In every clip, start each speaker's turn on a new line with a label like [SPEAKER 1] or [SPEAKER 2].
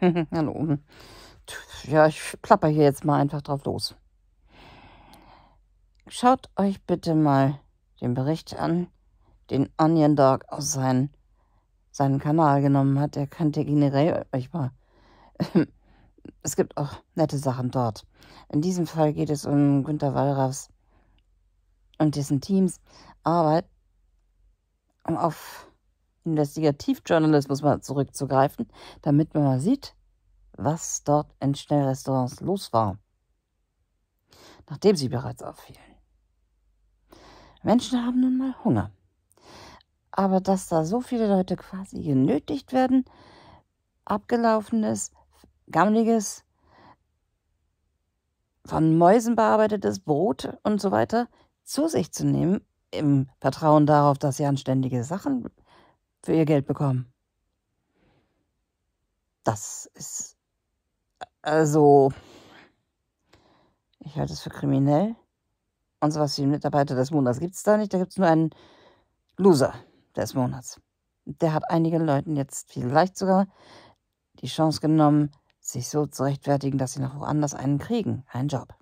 [SPEAKER 1] Hallo. Ja, ich plapper hier jetzt mal einfach drauf los. Schaut euch bitte mal den Bericht an, den Onion Dog aus seinen, seinem Kanal genommen hat. Er könnte generell euch mal. es gibt auch nette Sachen dort. In diesem Fall geht es um Günter Wallraffs und dessen Teams Arbeit, um auf Investigativjournalismus mal zurückzugreifen, damit man mal sieht, was dort in Schnellrestaurants los war, nachdem sie bereits auffielen. Menschen haben nun mal Hunger. Aber dass da so viele Leute quasi genötigt werden, abgelaufenes, gammeliges, von Mäusen bearbeitetes Brot und so weiter zu sich zu nehmen, im Vertrauen darauf, dass sie anständige Sachen für ihr Geld bekommen. Das ist also, ich halte es für kriminell. Und sowas wie Mitarbeiter des Monats gibt es da nicht. Da gibt es nur einen Loser des Monats. Der hat einigen Leuten jetzt vielleicht sogar die Chance genommen, sich so zu rechtfertigen, dass sie noch woanders einen kriegen, einen Job.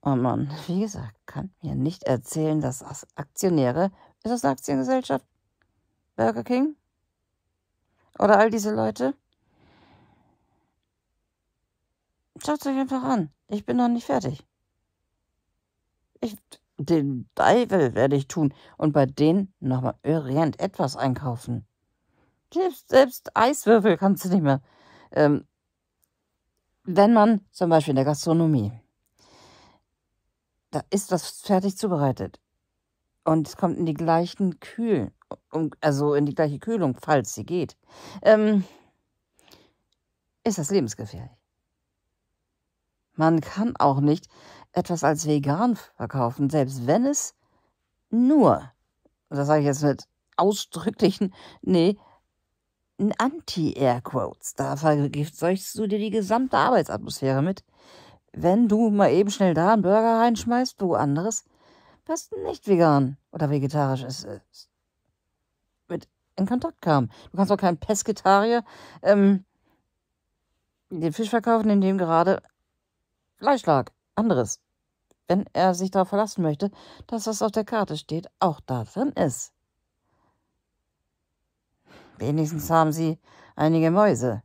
[SPEAKER 1] Und oh man, wie gesagt, kann mir nicht erzählen, dass Aktionäre ist das eine Aktiengesellschaft? Burger King? Oder all diese Leute? Schaut es euch einfach an. Ich bin noch nicht fertig. Ich, den Deivel werde ich tun und bei denen nochmal irgendetwas einkaufen. Selbst, selbst Eiswürfel kannst du nicht mehr. Ähm, wenn man zum Beispiel in der Gastronomie, da ist das fertig zubereitet. Und es kommt in die gleichen Kühl, also in die gleiche Kühlung, falls sie geht. Ähm, ist das lebensgefährlich? Man kann auch nicht etwas als vegan verkaufen, selbst wenn es nur, das sage ich jetzt mit ausdrücklichen, nee, Anti-Air-Quotes. Da vergiftest du dir die gesamte Arbeitsatmosphäre mit. Wenn du mal eben schnell da einen Burger reinschmeißt, wo anderes, was nicht vegan oder vegetarisch ist, mit in Kontakt kam. Du kannst auch keinen Pesketarier ähm, den Fisch verkaufen, in dem gerade Fleisch lag. Anderes. Wenn er sich darauf verlassen möchte, dass was auf der Karte steht, auch da drin ist. Wenigstens haben sie einige Mäuse.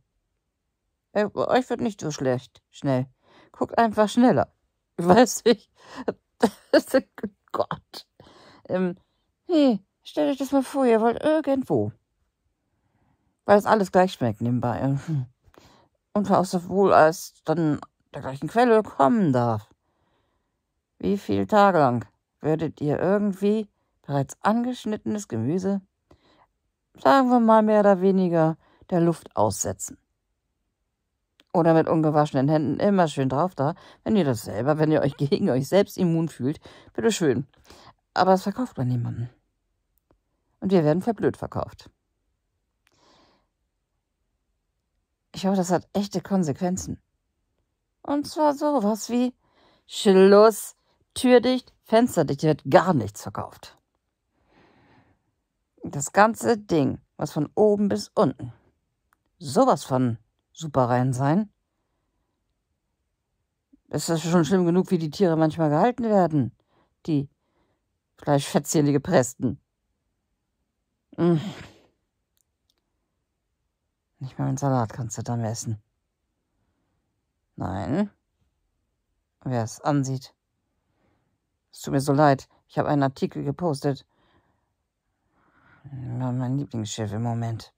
[SPEAKER 1] Äh, euch wird nicht so schlecht. Schnell. Guckt einfach schneller. Weiß ich. Gott. Ähm, hey, stell euch das mal vor, ihr wollt irgendwo. Weil es alles gleich schmeckt nebenbei. Hm. Und sowohl als dann der gleichen Quelle kommen darf. Wie viele Tage lang würdet ihr irgendwie bereits angeschnittenes Gemüse, sagen wir mal mehr oder weniger, der Luft aussetzen? oder mit ungewaschenen Händen immer schön drauf da. Wenn ihr das selber, wenn ihr euch gegen euch selbst immun fühlt, bitte schön. Aber das verkauft man niemanden. Und wir werden verblöd verkauft. Ich hoffe, das hat echte Konsequenzen. Und zwar sowas wie Schluss, Türdicht, Fensterdicht, hier wird gar nichts verkauft. Das ganze Ding, was von oben bis unten sowas von super rein sein. Es ist schon schlimm genug, wie die Tiere manchmal gehalten werden. Die Fleischfätzchen, die gepressten. Mmh. Nicht mal einen Salat kannst du dann essen. Nein. Wer es ansieht. Es tut mir so leid. Ich habe einen Artikel gepostet. Mein Lieblingsschiff im Moment.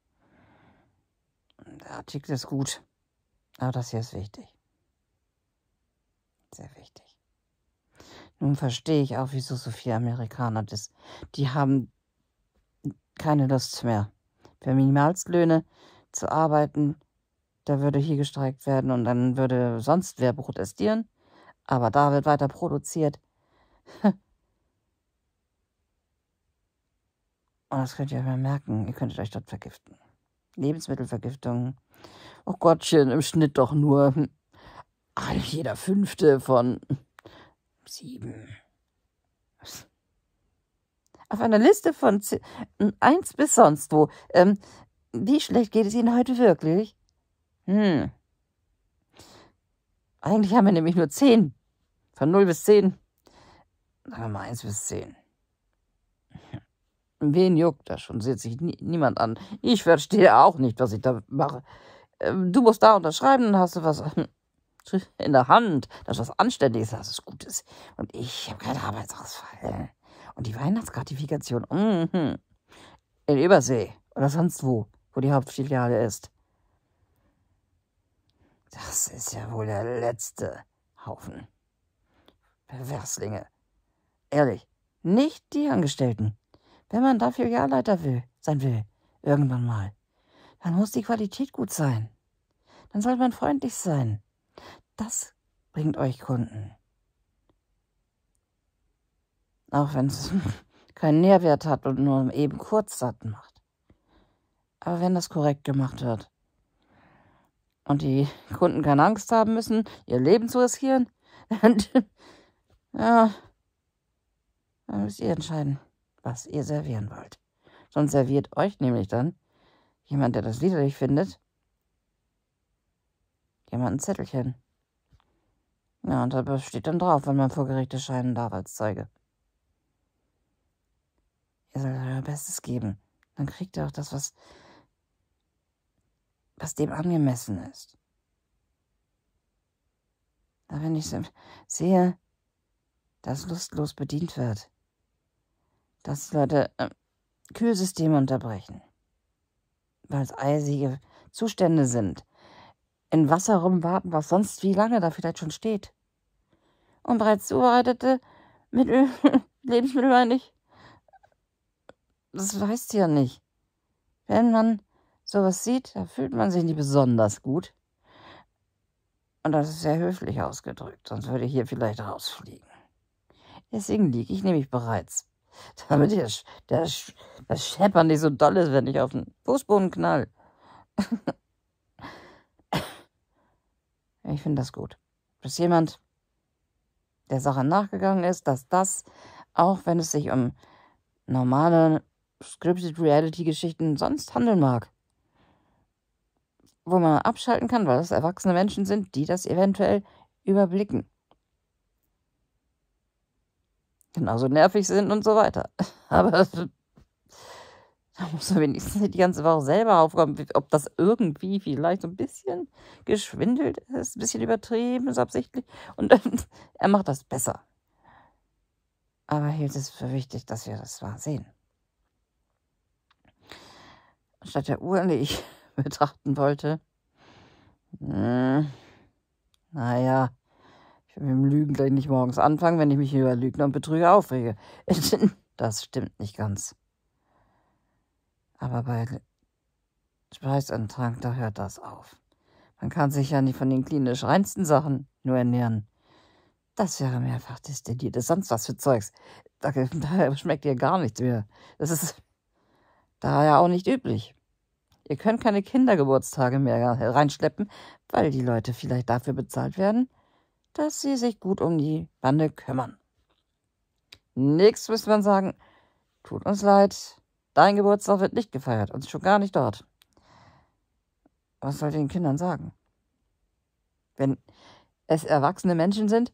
[SPEAKER 1] Der Artikel ist gut, aber das hier ist wichtig. Sehr wichtig. Nun verstehe ich auch, wieso so viele Amerikaner das. Die haben keine Lust mehr. Für Minimalslöhne zu arbeiten, da würde hier gestreikt werden und dann würde sonst wer protestieren. Aber da wird weiter produziert. Und das könnt ihr euch mal merken, ihr könntet euch dort vergiften. Lebensmittelvergiftung. Oh Gottchen, im Schnitt doch nur hm, ach, jeder fünfte von hm, sieben. Auf einer Liste von 10, 1 hm, bis sonst wo. Ähm, wie schlecht geht es Ihnen heute wirklich? Hm. Eigentlich haben wir nämlich nur zehn. Von null bis zehn. Sagen wir mal eins bis zehn. Wen juckt das schon? Sieht sich nie, niemand an. Ich verstehe auch nicht, was ich da mache. Ähm, du musst da unterschreiben, dann hast du was in der Hand. dass ist was Anständiges, das ist Gutes. Und ich habe keinen Arbeitsausfall. Und die Weihnachtsgratifikation mm, in Übersee oder sonst wo, wo die Hauptfiliale ist. Das ist ja wohl der letzte Haufen. Perverslinge. Ehrlich, nicht die Angestellten. Wenn man dafür Filialleiter will, sein will, irgendwann mal, dann muss die Qualität gut sein. Dann soll man freundlich sein. Das bringt euch Kunden. Auch wenn es keinen Nährwert hat und nur eben kurz satt macht. Aber wenn das korrekt gemacht wird und die Kunden keine Angst haben müssen, ihr Leben zu riskieren, dann, ja, dann müsst ihr entscheiden was ihr servieren wollt. Sonst serviert euch nämlich dann jemand, der das liederlich findet, jemand ein Zettelchen. Ja, und da steht dann drauf, wenn man vor Gericht erscheinen darf als Zeuge. Ihr sollt euer Bestes geben. Dann kriegt ihr auch das, was, was dem angemessen ist. Da wenn ich sehe, dass lustlos bedient wird, das würde äh, Kühlsysteme unterbrechen, weil es eisige Zustände sind. In Wasser rumwarten, was sonst wie lange da vielleicht schon steht. Und bereits zubereitete mit Öl, Lebensmittel meine ich. Das heißt ja nicht. Wenn man sowas sieht, da fühlt man sich nicht besonders gut. Und das ist sehr höflich ausgedrückt, sonst würde ich hier vielleicht rausfliegen. Deswegen liege ich nämlich bereits damit ich das, das, das Scheppern nicht so doll ist, wenn ich auf den Fußboden knall. ich finde das gut. Dass jemand der Sache nachgegangen ist, dass das, auch wenn es sich um normale Scripted Reality-Geschichten sonst handeln mag, wo man abschalten kann, weil das erwachsene Menschen sind, die das eventuell überblicken genauso nervig sind und so weiter. Aber da muss man wenigstens die ganze Woche selber aufkommen, ob das irgendwie vielleicht so ein bisschen geschwindelt ist, ein bisschen übertrieben ist absichtlich. Und er macht das besser. Aber hielt es für wichtig, dass wir das mal sehen. Statt der Uhr, die ich betrachten wollte. Mh, hm, naja, ich will mit dem Lügen gleich nicht morgens anfangen, wenn ich mich über Lügner und Betrüger aufrege. Das stimmt nicht ganz. Aber bei Speisantrag, da hört das auf. Man kann sich ja nicht von den klinisch reinsten Sachen nur ernähren. Das wäre mehrfach destilliertes sonst was für Zeugs. Da, da schmeckt ihr gar nichts mehr. Das ist da ja auch nicht üblich. Ihr könnt keine Kindergeburtstage mehr reinschleppen, weil die Leute vielleicht dafür bezahlt werden, dass sie sich gut um die Bande kümmern. Nix müsste man sagen, tut uns leid, dein Geburtstag wird nicht gefeiert und schon gar nicht dort. Was soll ich den Kindern sagen? Wenn es erwachsene Menschen sind,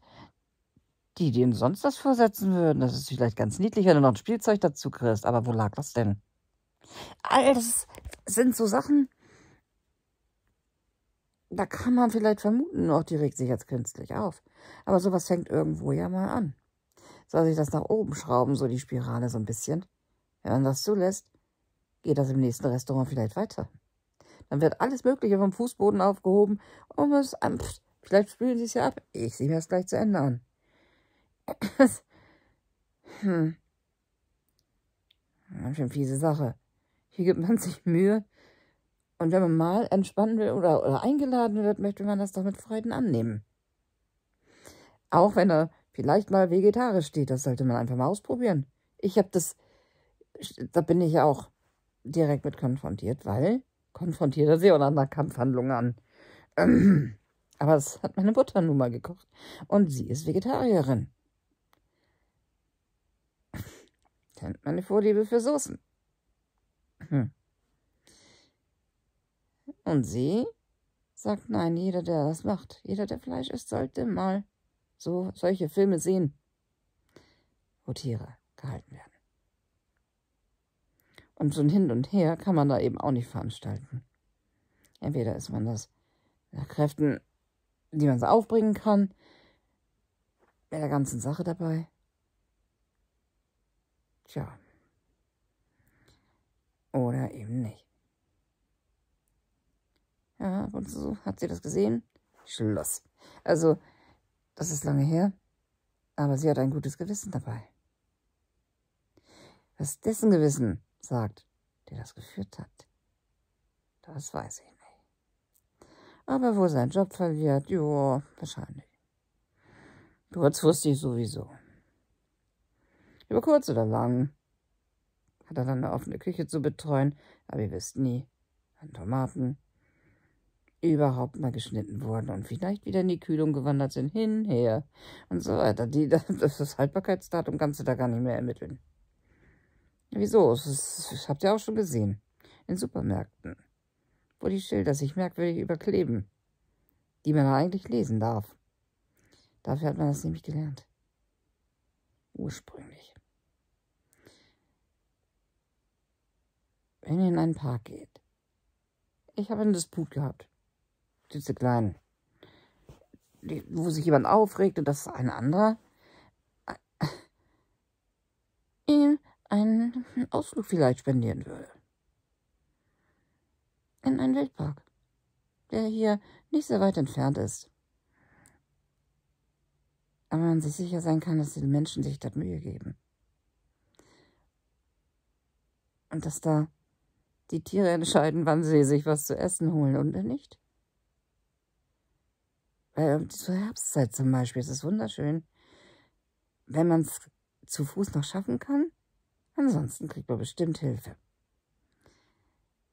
[SPEAKER 1] die denen sonst das vorsetzen würden, das ist vielleicht ganz niedlich, wenn du noch ein Spielzeug dazu kriegst, aber wo lag das denn? All das sind so Sachen, da kann man vielleicht vermuten, auch oh, die regt sich jetzt künstlich auf. Aber sowas fängt irgendwo ja mal an. Soll sich das nach oben schrauben, so die Spirale so ein bisschen? Wenn man das zulässt, geht das im nächsten Restaurant vielleicht weiter. Dann wird alles Mögliche vom Fußboden aufgehoben und es, pff, vielleicht spülen sie es ja ab. Ich sehe mir das gleich zu Ende an. hm. Ganz schön fiese Sache. Hier gibt man sich Mühe und wenn man mal entspannen will oder, oder eingeladen wird, möchte man das doch mit Freuden annehmen. Auch wenn er vielleicht mal vegetarisch steht, das sollte man einfach mal ausprobieren. Ich habe das, da bin ich ja auch direkt mit konfrontiert, weil konfrontiert er sie oder nach Kampfhandlungen an. aber das hat meine Mutter nun mal gekocht und sie ist Vegetarierin. Kennt meine Vorliebe für Soßen. Hm. Und sie sagt, nein, jeder, der das macht, jeder, der Fleisch isst, sollte mal so solche Filme sehen, wo Tiere gehalten werden. Und so ein Hin und Her kann man da eben auch nicht veranstalten. Entweder ist man das nach Kräften, die man so aufbringen kann, bei der ganzen Sache dabei. Tja. Oder eben nicht. Ja, und so hat sie das gesehen. Schluss. Also, das ist lange her, aber sie hat ein gutes Gewissen dabei. Was dessen Gewissen sagt, der das geführt hat, das weiß ich nicht. Aber wo sein Job verliert, jo, wahrscheinlich. Kurz wusste ich sowieso. Über kurz oder lang hat er dann eine offene Küche zu betreuen, aber ihr wisst nie, an Tomaten, überhaupt mal geschnitten wurden und vielleicht wieder in die Kühlung gewandert sind, hin, her und so weiter. Die, das, das Haltbarkeitsdatum kannst du da gar nicht mehr ermitteln. Wieso? Das, das habt ihr auch schon gesehen. In Supermärkten, wo die Schilder sich merkwürdig überkleben, die man eigentlich lesen darf. Dafür hat man das nämlich gelernt. Ursprünglich. Wenn ihr in einen Park geht, ich habe einen Disput gehabt diese kleinen, die, wo sich jemand aufregt und das ist ein anderer, ihm äh, äh, einen Ausflug vielleicht spendieren würde. In einen Wildpark, der hier nicht sehr weit entfernt ist. Aber man sich sicher sein kann, dass die Menschen sich das Mühe geben. Und dass da die Tiere entscheiden, wann sie sich was zu essen holen und nicht äh, zur Herbstzeit zum Beispiel. ist Es wunderschön, wenn man es zu Fuß noch schaffen kann. Ansonsten kriegt man bestimmt Hilfe.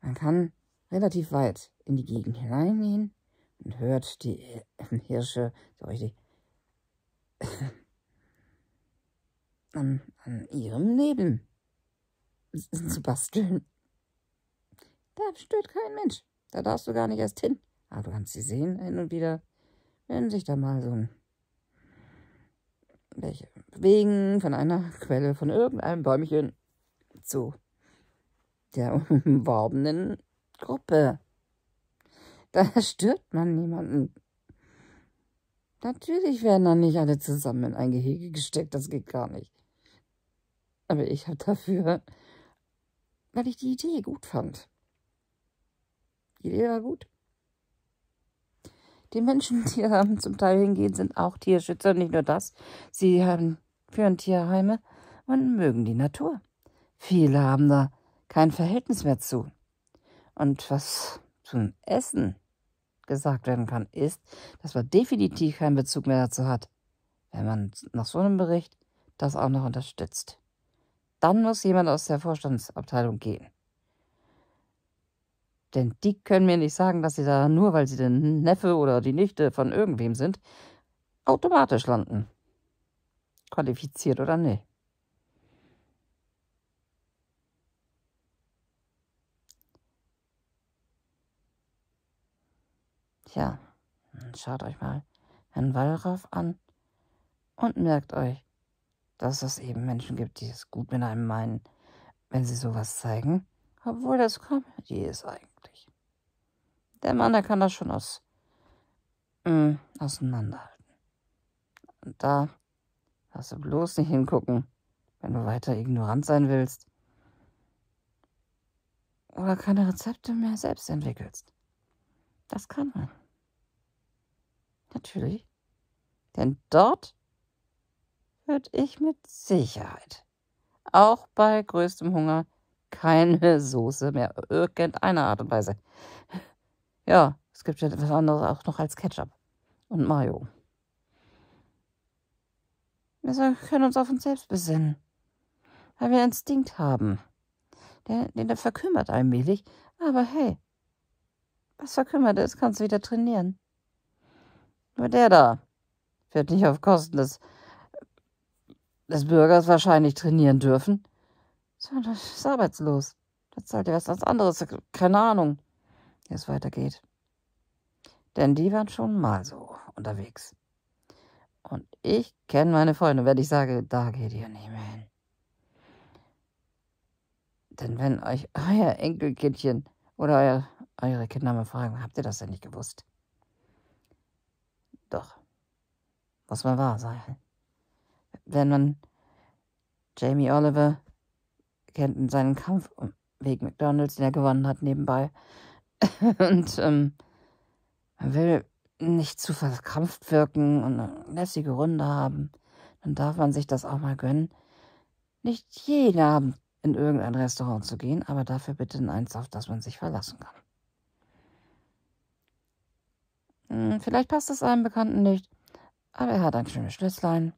[SPEAKER 1] Man kann relativ weit in die Gegend hineingehen und hört die äh, Hirsche, die, an, an ihrem Leben zu basteln. Da stört kein Mensch. Da darfst du gar nicht erst hin. Aber du kannst sie sehen hin und wieder wenn sich da mal so welche Wegen von einer Quelle, von irgendeinem Bäumchen zu der umworbenen Gruppe. Da stört man niemanden. Natürlich werden dann nicht alle zusammen in ein Gehege gesteckt, das geht gar nicht. Aber ich habe dafür, weil ich die Idee gut fand. Die Idee war gut. Die Menschen, die ähm, zum Teil hingehen, sind auch Tierschützer. Und nicht nur das, sie ähm, führen Tierheime und mögen die Natur. Viele haben da kein Verhältnis mehr zu. Und was zum Essen gesagt werden kann, ist, dass man definitiv keinen Bezug mehr dazu hat, wenn man nach so einem Bericht das auch noch unterstützt. Dann muss jemand aus der Vorstandsabteilung gehen. Denn die können mir nicht sagen, dass sie da nur, weil sie der Neffe oder die Nichte von irgendwem sind, automatisch landen. Qualifiziert oder nicht. Tja, schaut euch mal Herrn Wallraff an und merkt euch, dass es eben Menschen gibt, die es gut mit einem meinen, wenn sie sowas zeigen, obwohl das Comedy ist eigentlich. Der Mann, der kann das schon aus. Mm, auseinanderhalten. Und da darfst du bloß nicht hingucken, wenn du weiter ignorant sein willst. Oder keine Rezepte mehr selbst entwickelst. Das kann man. Natürlich. Denn dort wird ich mit Sicherheit auch bei größtem Hunger keine Soße mehr irgendeiner Art und Weise ja, es gibt ja etwas anderes auch noch als Ketchup und Mayo. Also, wir können uns auf uns selbst besinnen, weil wir einen Instinkt haben. Der, den der verkümmert allmählich, aber hey, was verkümmert ist, kannst du wieder trainieren. Nur der da wird nicht auf Kosten des, des Bürgers wahrscheinlich trainieren dürfen, sondern ist arbeitslos. Das zahlt ja was ganz anderes, keine Ahnung wie es weitergeht. Denn die waren schon mal so unterwegs. Und ich kenne meine Freunde, wenn ich sage, da geht ihr nicht mehr hin. Denn wenn euch euer Enkelkindchen oder euer, eure Kinder mal fragen, habt ihr das denn nicht gewusst? Doch, muss man wahr sein. Wenn man Jamie Oliver kennt in seinem Kampf wegen McDonalds, den er gewonnen hat, nebenbei, und ähm, man will nicht zu verkrampft wirken und eine lässige Runde haben, dann darf man sich das auch mal gönnen. Nicht jeden Abend in irgendein Restaurant zu gehen, aber dafür bitte in eins, auf das man sich verlassen kann. Hm, vielleicht passt es einem Bekannten nicht, aber er hat ein schönes Schlösslein.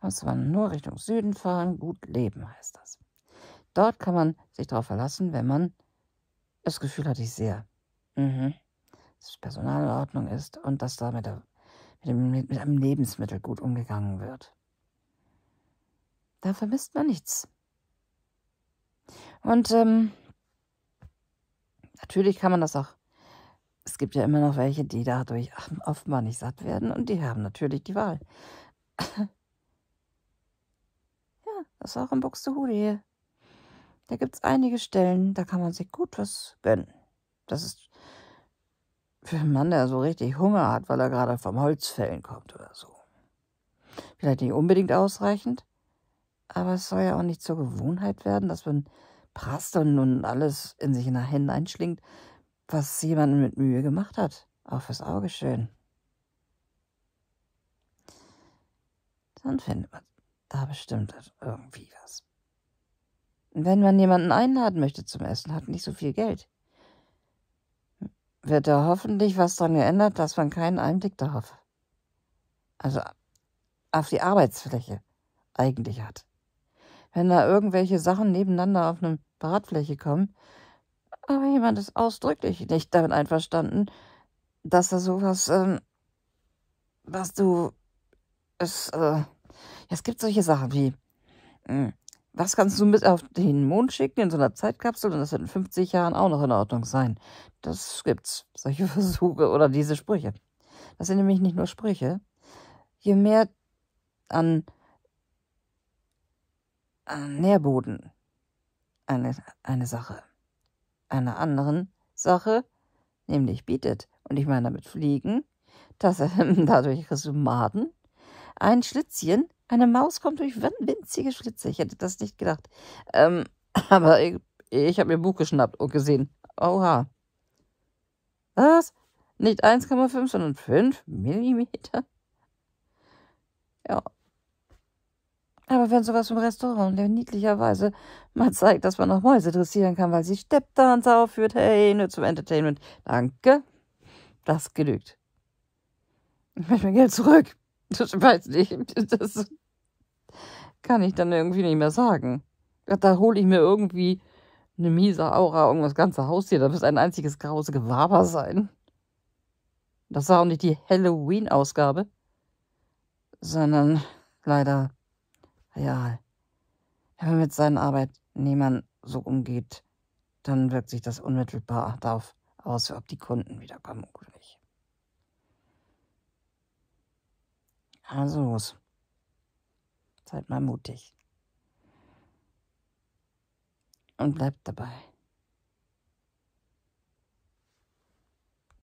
[SPEAKER 1] Muss man nur Richtung Süden fahren, gut leben heißt das. Dort kann man sich darauf verlassen, wenn man das Gefühl hatte ich sehr. Mhm. Dass das Personal in Ordnung ist und dass da mit, der, mit, dem, mit einem Lebensmittel gut umgegangen wird. Da vermisst man nichts. Und ähm, natürlich kann man das auch. Es gibt ja immer noch welche, die dadurch offenbar nicht satt werden und die haben natürlich die Wahl. ja, das ist auch ein Buxtehude hier. Da gibt es einige Stellen, da kann man sich gut was gönnen. Das ist für einen Mann, der so richtig Hunger hat, weil er gerade vom Holzfällen kommt oder so. Vielleicht nicht unbedingt ausreichend, aber es soll ja auch nicht zur Gewohnheit werden, dass man prasst und nun alles in sich Händen einschlingt, was jemand mit Mühe gemacht hat. Auch fürs Auge schön. Dann findet man da bestimmt irgendwie was. Wenn man jemanden einladen möchte zum Essen, hat nicht so viel Geld. Wird da hoffentlich was dran geändert, dass man keinen Einblick darauf, also auf die Arbeitsfläche eigentlich hat. Wenn da irgendwelche Sachen nebeneinander auf eine Bratfläche kommen, aber jemand ist ausdrücklich nicht damit einverstanden, dass da sowas, ähm, was du, es, äh, es gibt solche Sachen wie, mh, hm, was kannst du mit auf den Mond schicken in so einer Zeitkapsel und das wird in 50 Jahren auch noch in Ordnung sein? Das gibt's, solche Versuche oder diese Sprüche. Das sind nämlich nicht nur Sprüche. Je mehr an, an Nährboden eine, eine Sache einer anderen Sache, nämlich bietet, und ich meine damit Fliegen, dass, äh, dadurch kriegst du Maden, ein Schlitzchen eine Maus kommt durch winzige Schlitze. Ich hätte das nicht gedacht. Ähm, aber ich, ich habe mir ein Buch geschnappt und gesehen. Oha. Was? Nicht 1,5, sondern 5 Millimeter? Ja. Aber wenn sowas im Restaurant in niedlicher mal zeigt, dass man auch Mäuse dressieren kann, weil sie Steppdanzer aufführt, hey, nur zum Entertainment. Danke. Das genügt. Ich möchte mein Geld zurück. Ich weiß nicht. Das kann ich dann irgendwie nicht mehr sagen. Da hole ich mir irgendwie eine miese Aura um das ganze Haus hier. Da muss ein einziges graues Gewaber sein. Das war auch nicht die Halloween-Ausgabe, sondern leider ja, Wenn man mit seinen Arbeitnehmern so umgeht, dann wirkt sich das unmittelbar darauf aus, ob die Kunden wiederkommen oder Also los. Seid mal mutig. Und bleibt dabei.